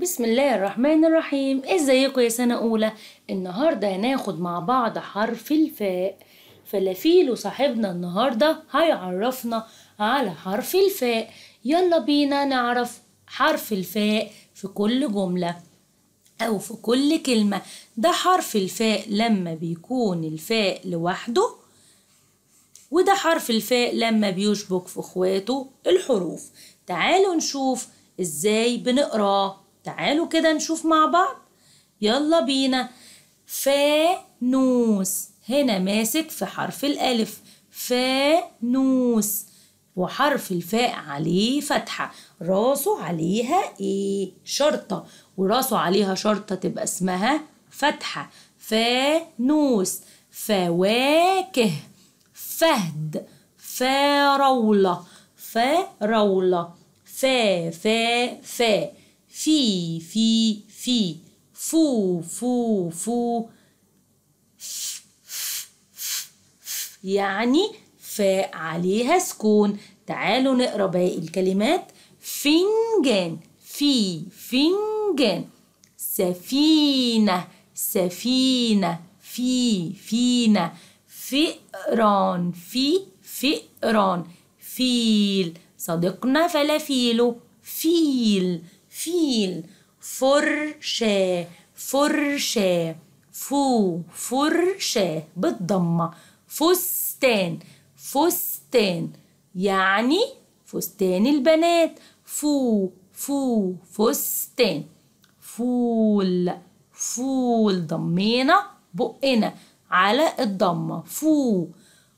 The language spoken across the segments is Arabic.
بسم الله الرحمن الرحيم ازيكم يا سنة أولى النهاردة هناخد مع بعض حرف الفاء فلافيلو صاحبنا النهاردة هيعرفنا على حرف الفاء يلا بينا نعرف حرف الفاء في كل جملة أو في كل كلمة ده حرف الفاء لما بيكون الفاء لوحده وده حرف الفاء لما بيشبك في اخواته الحروف تعالوا نشوف ازاي بنقراه تعالوا كده نشوف مع بعض يلا بينا فانوس هنا ماسك في حرف الألف فانوس وحرف الفاء عليه فتحة راسه عليها ايه شرطة وراسه عليها شرطة تبقى اسمها فتحة فانوس فواكه فهد فراولة فراولة فا فا فا في في في فو فو فو يعني فاء عليها سكون تعالوا نقرا باقي الكلمات فنجان في فنجان سفينة سفينة في فينا فئران في فئران فيل صديقنا فلافيله فيل فيل فرشاة فرشاة فو فرشاة بالضمة فستان فستان يعني فستان البنات فو فو فستان فول فول ضمينا بقنا على الضمة فو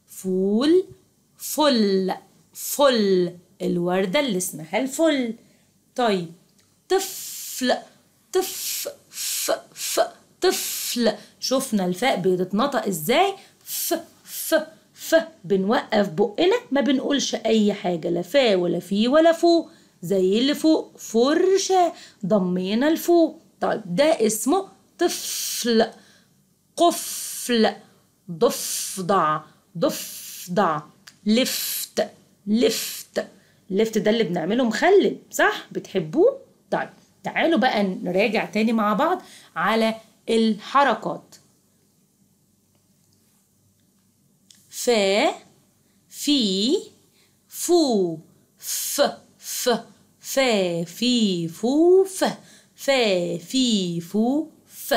فول فل فل الوردة اللي اسمها الفل طيب طفل طف ف ف طفل شفنا الفاء بتتنطق ازاي ف ف ف بنوقف بقنا ما بنقولش اي حاجه لا فا ولا في ولا فو زي اللي فوق فرشه ضمينا لفوق طيب ده اسمه طفل قفل ضفدع ضفدع لفت لفت لفت ده اللي بنعمله مخلل صح بتحبوه طيب تعالوا بقى نراجع تاني مع بعض على الحركات ف في فو ف ف ف في فو ف ف في فو ف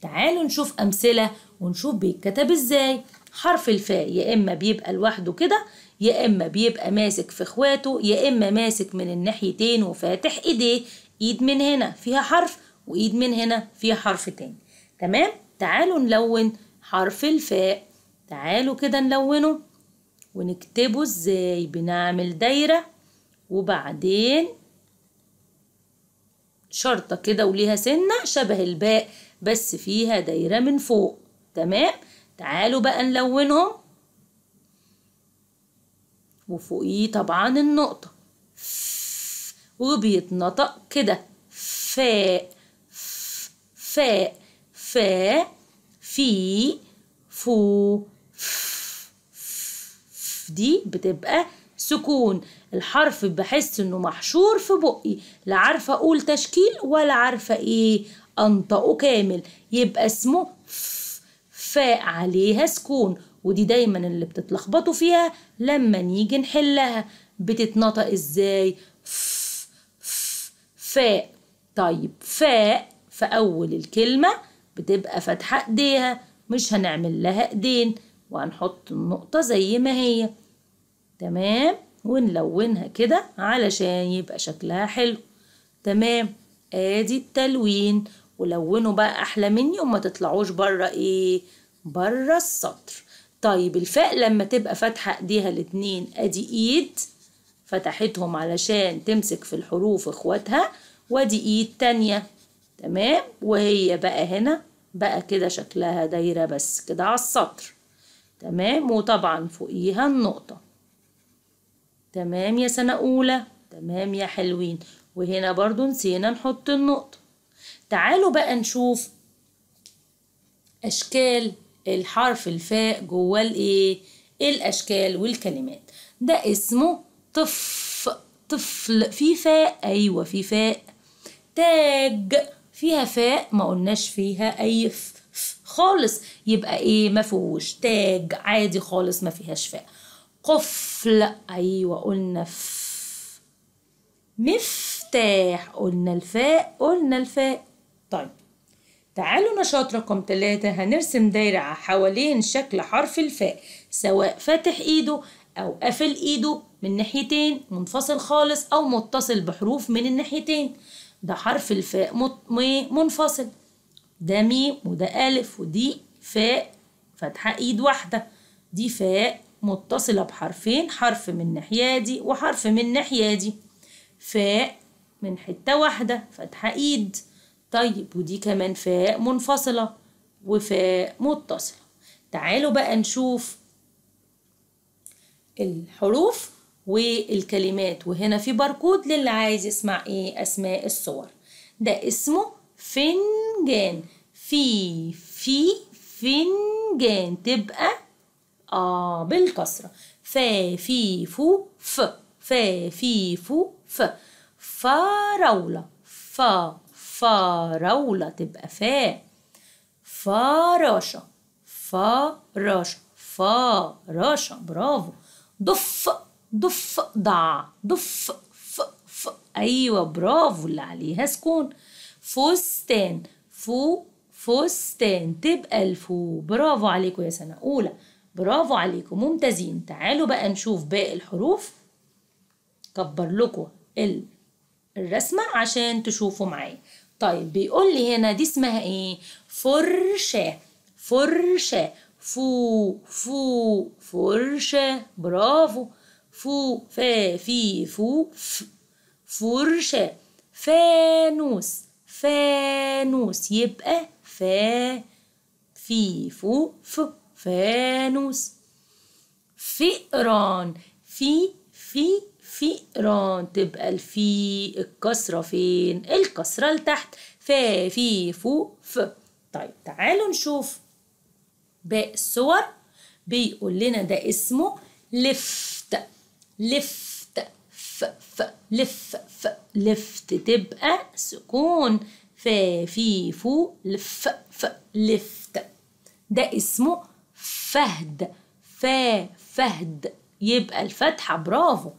تعالوا نشوف أمثلة ونشوف بيتكتب إزاي حرف الفاء يا إما بيبقى لوحده كده يا إما بيبقى ماسك في إخواته يا إما ماسك من الناحيتين وفاتح إيديه ايد من هنا فيها حرف وايد من هنا فيها حرف تاني تمام تعالوا نلون حرف الفاء تعالوا كده نلونه ونكتبه ازاي بنعمل دايرة وبعدين شرطة كده وليها سنة شبه الباء بس فيها دايرة من فوق تمام تعالوا بقى نلونهم وفوقيه طبعا النقطة وبيتنطق كده فاء فاء فاء في فو ف دي بتبقى سكون الحرف بحس انه محشور في بقي لا عارفه اقول تشكيل ولا عارفه ايه انطقه كامل يبقى اسمه فاء عليها سكون ودي دايما اللي بتتلخبطوا فيها لما نيجي نحلها بتتنطق ازاي فاء طيب فاء في أول الكلمة بتبقى فاتحة إيديها مش هنعمل لها إيدين وهنحط النقطة زي ما هي تمام ونلونها كده علشان يبقى شكلها حلو تمام ادي التلوين ولونوا بقى احلى مني وما تطلعوش بره ايه بره السطر طيب الفاء لما تبقى فاتحه ايديها الاتنين ادي ايد فتحتهم علشان تمسك في الحروف اخواتها وادي ايد تانية تمام وهي بقى هنا بقى كده شكلها دايرة بس كده على السطر تمام وطبعا فوقيها النقطة تمام يا سنة أولى تمام يا حلوين وهنا برضو نسينا نحط النقطة تعالوا بقى نشوف أشكال الحرف الفاء جوه الإيه الأشكال والكلمات ده اسمه طف طفل في فاء أيوة في فاء تاج فيها فاء ما قلناش فيها أي ف خالص يبقى إيه ما فيهوش تاج عادي خالص ما فيهاش فاء قفل أيوة قلنا ف مفتاح قلنا الفاء قلنا الفاء طيب تعالوا نشاط رقم ثلاثة هنرسم دايرة حوالين شكل حرف الفاء سواء فاتح ايده أو قافل إيده من ناحيتين منفصل خالص أو متصل بحروف من الناحيتين ده حرف الفاء منفصل ده ميم وده ألف ودي فاء فتحة إيد واحدة دي فاء متصلة بحرفين حرف من ناحية دي وحرف من ناحية دي فاء من حتة واحدة فتحة إيد طيب ودي كمان فاء منفصلة وفاء متصلة تعالوا بقى نشوف الحروف والكلمات وهنا في باركود للي عايز يسمع ايه اسماء الصور ده اسمه فنجان في في فنجان تبقى اه بالكسرة فا في فو ف فا في فو ف فراولة فا فراولة تبقى فا فراشة فراشة فراشة برافو ضف ضف ضع ضف ف ف ايوه برافو اللي عليها سكون فستان فو فستان تبقى الفو برافو عليكم يا سنه اولى برافو عليكم ممتازين تعالوا بقى نشوف باقي الحروف كبر لكم الرسمه عشان تشوفوا معايا طيب بيقول لي هنا دي اسمها ايه فرشه فرشه فو فو فرشة برافو فو فا في فو ف فرشة فانوس فانوس يبقى فا في فو ف فانوس فئران في في فئران تبقى الفي الكسرة فين الكسرة لتحت فا في فو ف طيب تعالوا نشوف باقي الصور بيقول لنا ده اسمه لفت لفت ف ف لف ف لفت تبقى سكون ف في فو لف ف لفت ده اسمه فهد ف فهد يبقى الفتحة برافو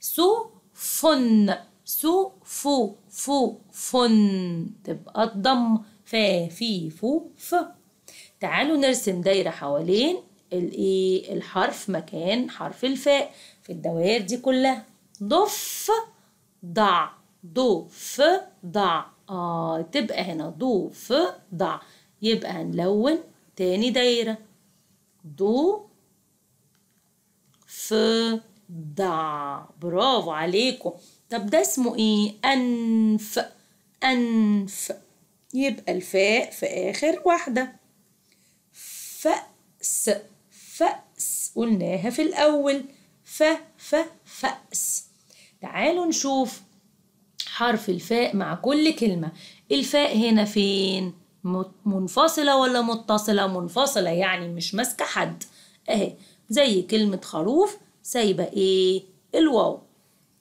سو فن سو فو فو فن تبقى الضم ف في فو ف تعالوا نرسم دايرة حوالين e، الحرف مكان حرف الفاء في الدوائر دي كلها ضف ضع ضف ضع اه تبقى هنا ضف ضع يبقى هنلون تاني دايرة ضو ف ضع برافو عليكم طب ده اسمه ايه انف انف يبقى الفاء في اخر واحده فأس فأس قلناها في الأول ف ف فأس تعالوا نشوف حرف الفاء مع كل كلمة الفاء هنا فين منفصلة ولا متصلة منفصلة يعني مش ماسكة حد اهي زي كلمة خروف سايبة ايه الواو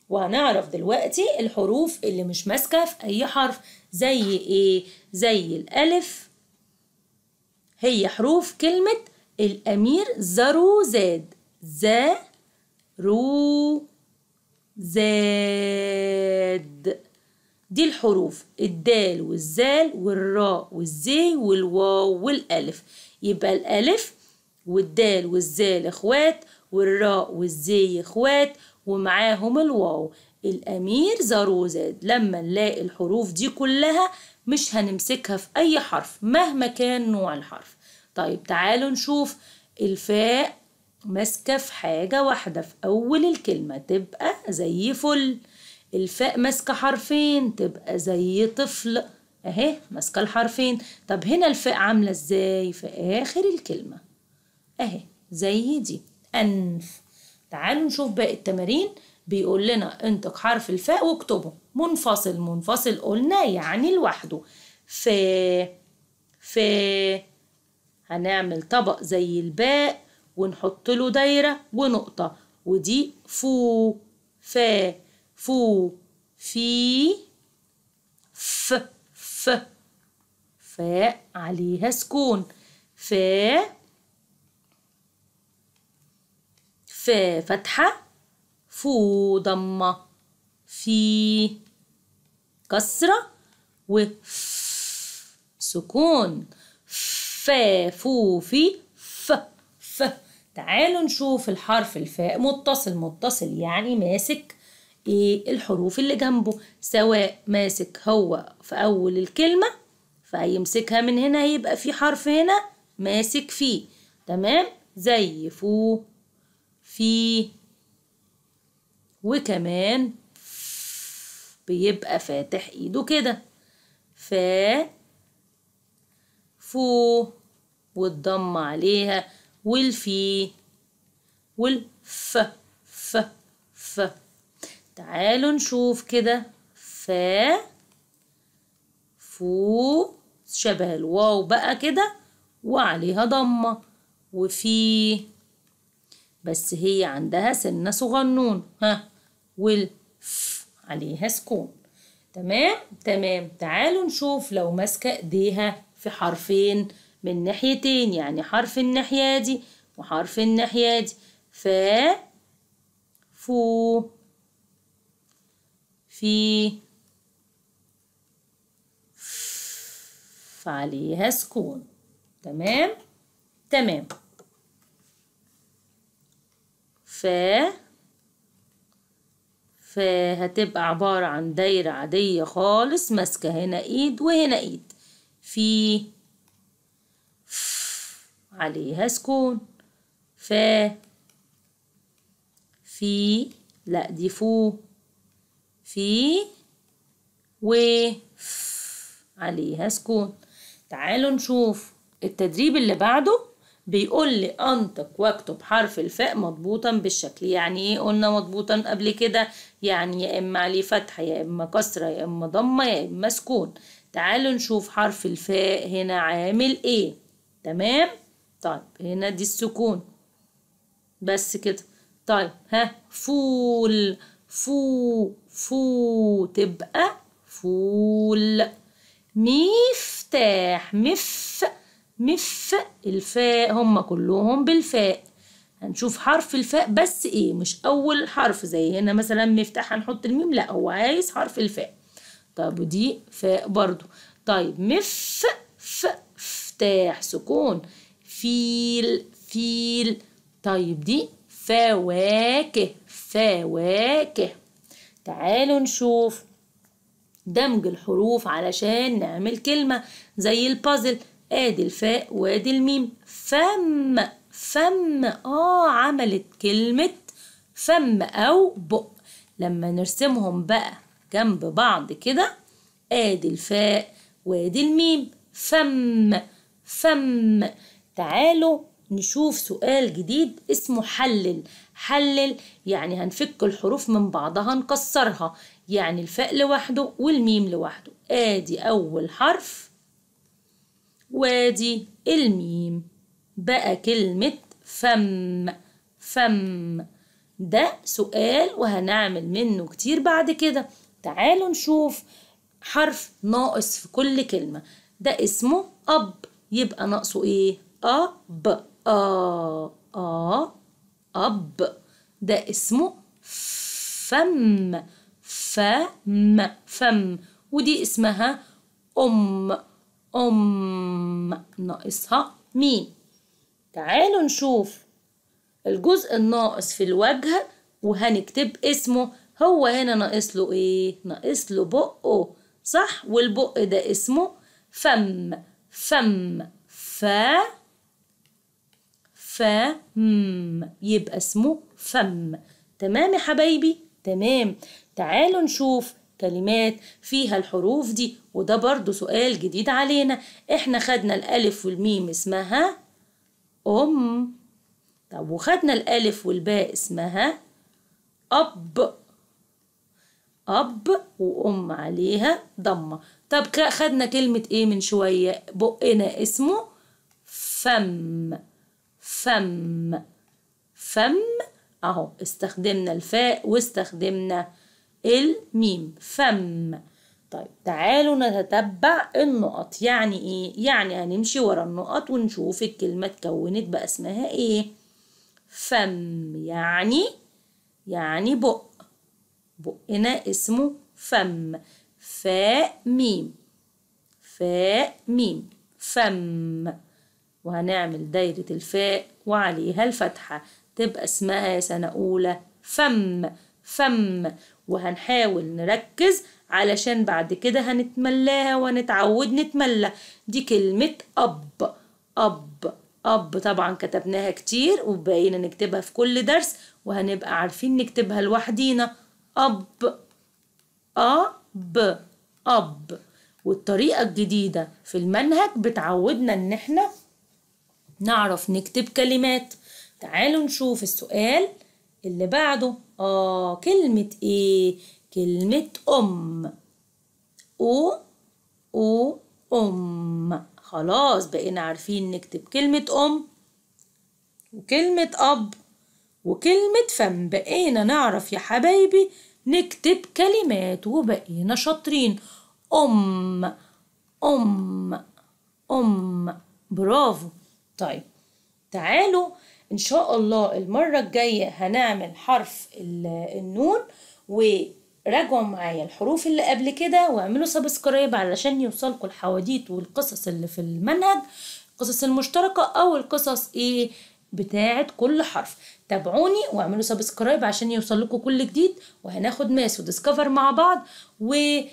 وهنعرف دلوقتي الحروف اللي مش ماسكة في أي حرف زي ايه زي الألف هي حروف كلمة الأمير زرو زاد زا رو زاد دي الحروف الدال والزال والراء والزي والواو والألف يبقى الألف والدال والزال إخوات والراء والزي إخوات ومعاهم الواو الأمير زاروزاد لما نلاقي الحروف دي كلها مش هنمسكها في أي حرف مهما كان نوع الحرف طيب تعالوا نشوف الفاء ماسكة في حاجة واحدة في أول الكلمة تبقى زي فل الفاء ماسكة حرفين تبقى زي طفل أهي ماسكة الحرفين طب هنا الفاء عاملة إزاي في آخر الكلمة أهي زي دي أنف تعالوا نشوف باقي التمارين بيقول لنا انطق حرف الفاء واكتبه منفصل منفصل قلنا يعني لوحده ف ف هنعمل طبق زي الباء ونحط له دايرة ونقطة ودي فو فا فو في ف ف فاء عليها سكون فا فا فتحة فو ضمة في كسرة وف سكون فا فو في ف ف تعالوا نشوف الحرف الفاء متصل متصل يعني ماسك ايه الحروف اللي جنبه سواء ماسك هو في اول الكلمة فيمسكها من هنا يبقى في حرف هنا ماسك فيه تمام زي فو في وكمان بيبقى فاتح ايده كده فا فو والضم عليها والفي والف ف ف تعالوا نشوف كده فا فو شبه الواو بقى كده وعليها ضمه وفي بس هي عندها سنة صغنون ها والف عليها سكون تمام تمام تعالوا نشوف لو ماسكة ايديها في حرفين من ناحيتين يعني حرف الناحية دي وحرف الناحية دي ف فو في فعليها سكون تمام تمام ف ف هتبقى عبارة عن دايرة عادية خالص ماسكة هنا ايد وهنا ايد في ف عليها سكون ف في لا دي فو في و ف عليها سكون تعالوا نشوف التدريب اللي بعده بيقول لي انطق واكتب حرف الفاء مضبوطا بالشكل يعني ايه قلنا مضبوطا قبل كده يعني يا اما عليه فتحه يا اما كسره يا اما ضمه يا اما سكون تعالوا نشوف حرف الفاء هنا عامل ايه تمام طيب هنا دي السكون بس كده طيب ها فول فو فو تبقى فول مفتاح مف مف الفاء هم كلهم بالفاء هنشوف حرف الفاء بس ايه مش اول حرف زي هنا مثلا مفتاح هنحط الميم لا هو عايز حرف الفاء طب ودي فاء برضو طيب مف ف فتاح سكون فيل فيل طيب دي فواكه فواكه تعالوا نشوف دمج الحروف علشان نعمل كلمة زي البازل ادي الفاء وادي الميم فم فم اه عملت كلمة فم او بق لما نرسمهم بقى جنب بعض كده ادي الفاء وادي الميم فم فم تعالوا نشوف سؤال جديد اسمه حلل حلل يعني هنفك الحروف من بعضها نكسرها يعني الفاء لوحده والميم لوحده ادي اول حرف وادي الميم بقى كلمة فم فم ده سؤال وهنعمل منه كتير بعد كده تعالوا نشوف حرف ناقص في كل كلمة ده اسمه أب يبقى ناقصه إيه؟ أب أ أ أب ده اسمه فم فم فم ودي اسمها أم أم ناقصها ميم تعالوا نشوف الجزء الناقص في الوجه وهنكتب اسمه هو هنا ناقص له ايه؟ ناقص له بقه صح؟ والبق ده اسمه فم فم ف فم يبقى اسمه فم تمام يا حبايبي؟ تمام تعالوا نشوف كلمات فيها الحروف دي وده برضو سؤال جديد علينا احنا خدنا الألف والميم اسمها أم طب وخدنا الألف والباء اسمها أب أب وأم عليها ضمة طب خدنا كلمة إيه من شوية بقنا اسمه فم فم فم أهو استخدمنا الفاء واستخدمنا الميم فم طيب تعالوا نتتبع النقط يعني ايه يعني هنمشي ورا النقط ونشوف الكلمه اتكونت باسمها اسمها ايه فم يعني يعني بق بقنا اسمه فم فاء ميم فاء ميم فم وهنعمل دايرة الفاء وعليها الفتحة تبقى اسمها سنة أولى فم فم وهنحاول نركز علشان بعد كده هنتملاها ونتعود نتملى دي كلمة أب أب أب طبعا كتبناها كتير وبقينا نكتبها في كل درس وهنبقى عارفين نكتبها لوحدينا أب أب أب والطريقة الجديدة في المنهج بتعودنا إن إحنا نعرف نكتب كلمات تعالوا نشوف السؤال اللي بعده آه كلمة إيه؟ كلمة أم أو أو أم خلاص بقينا عارفين نكتب كلمة أم وكلمة أب وكلمة فم بقينا نعرف يا حبايبي نكتب كلمات وبقينا شاطرين أم أم أم برافو طيب تعالوا ان شاء الله المرة الجاية هنعمل حرف النون وراجعوا معايا الحروف اللي قبل كده واعملوا سبسكرايب علشان يوصلكوا الحواديت والقصص اللي في المنهج القصص المشتركة او القصص ايه بتاعة كل حرف تابعوني واعملوا سبسكرايب عشان يوصلكوا كل جديد وهناخد ماس وديسكفر مع بعض وما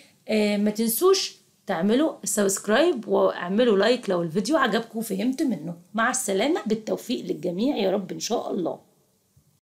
آه، تنسوش تعملوا سبسكرايب واعملوا لايك لو الفيديو عجبكم وفهمت منه مع السلامة بالتوفيق للجميع يا رب إن شاء الله